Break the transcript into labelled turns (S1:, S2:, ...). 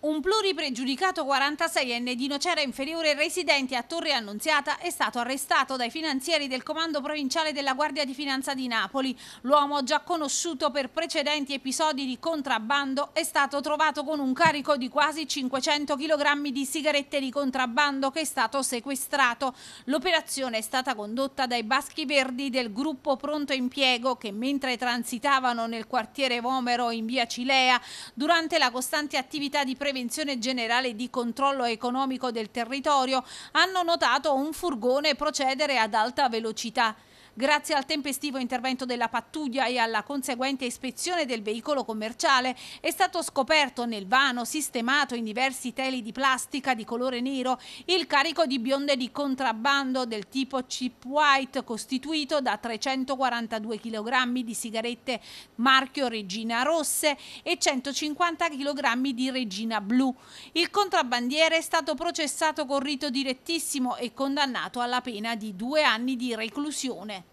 S1: Un pluripregiudicato 46enne di Nocera Inferiore residente a Torre Annunziata è stato arrestato dai finanzieri del Comando Provinciale della Guardia di Finanza di Napoli. L'uomo, già conosciuto per precedenti episodi di contrabbando, è stato trovato con un carico di quasi 500 kg di sigarette di contrabbando che è stato sequestrato. L'operazione è stata condotta dai Baschi Verdi del gruppo Pronto Impiego che mentre transitavano nel quartiere Vomero in via Cilea, durante la costante attività di prevenzione Prevenzione Generale di Controllo Economico del Territorio hanno notato un furgone procedere ad alta velocità. Grazie al tempestivo intervento della pattuglia e alla conseguente ispezione del veicolo commerciale è stato scoperto nel vano sistemato in diversi teli di plastica di colore nero il carico di bionde di contrabbando del tipo chip white costituito da 342 kg di sigarette marchio Regina Rosse e 150 kg di Regina Blu. Il contrabbandiere è stato processato con rito direttissimo e condannato alla pena di due anni di reclusione.